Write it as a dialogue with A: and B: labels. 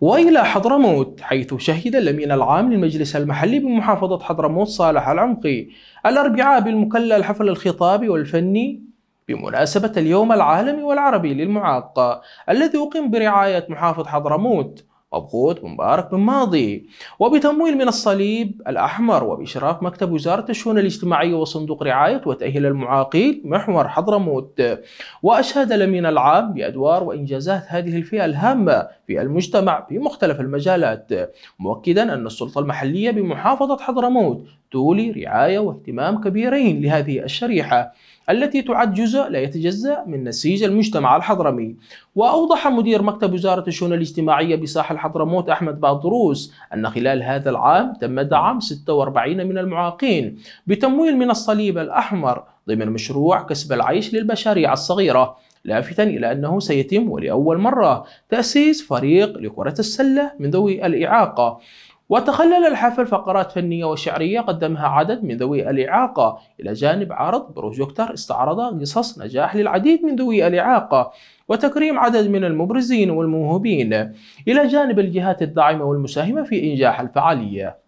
A: وإلى حضرموت حيث شهد الأمين العام للمجلس المحلي بمحافظة حضرموت صالح العمقي الأربعاء بالمكلى الحفل الخطابي والفني بمناسبة اليوم العالمي والعربي للمعاقة الذي أقيم برعاية محافظ حضرموت مبخوت بن مبارك بن ماضي وبتمويل من الصليب الأحمر وبإشراف مكتب وزارة الشؤون الاجتماعية وصندوق رعاية وتأهيل المعاقين محور حضرموت وأشاد الأمين العام بأدوار وإنجازات هذه الفئة الهامة في المجتمع في مختلف المجالات مؤكدا أن السلطة المحلية بمحافظة حضرموت تولي رعاية واهتمام كبيرين لهذه الشريحة التي تعد جزء لا يتجزأ من نسيج المجتمع الحضرمي وأوضح مدير مكتب وزارة الشؤون الاجتماعية بساحل حضرموت أحمد بادروس أن خلال هذا العام تم دعم 46 من المعاقين بتمويل من الصليب الأحمر ضمن مشروع كسب العيش للمشاريع الصغيرة لافتا إلى أنه سيتم ولأول مرة تأسيس فريق لكرة السلة من ذوي الإعاقة وتخلل الحفل فقرات فنية وشعرية قدمها عدد من ذوي الإعاقة إلى جانب عرض بروجكتر استعرض قصص نجاح للعديد من ذوي الإعاقة وتكريم عدد من المبرزين والموهوبين إلى جانب الجهات الداعمة والمساهمة في إنجاح الفعالية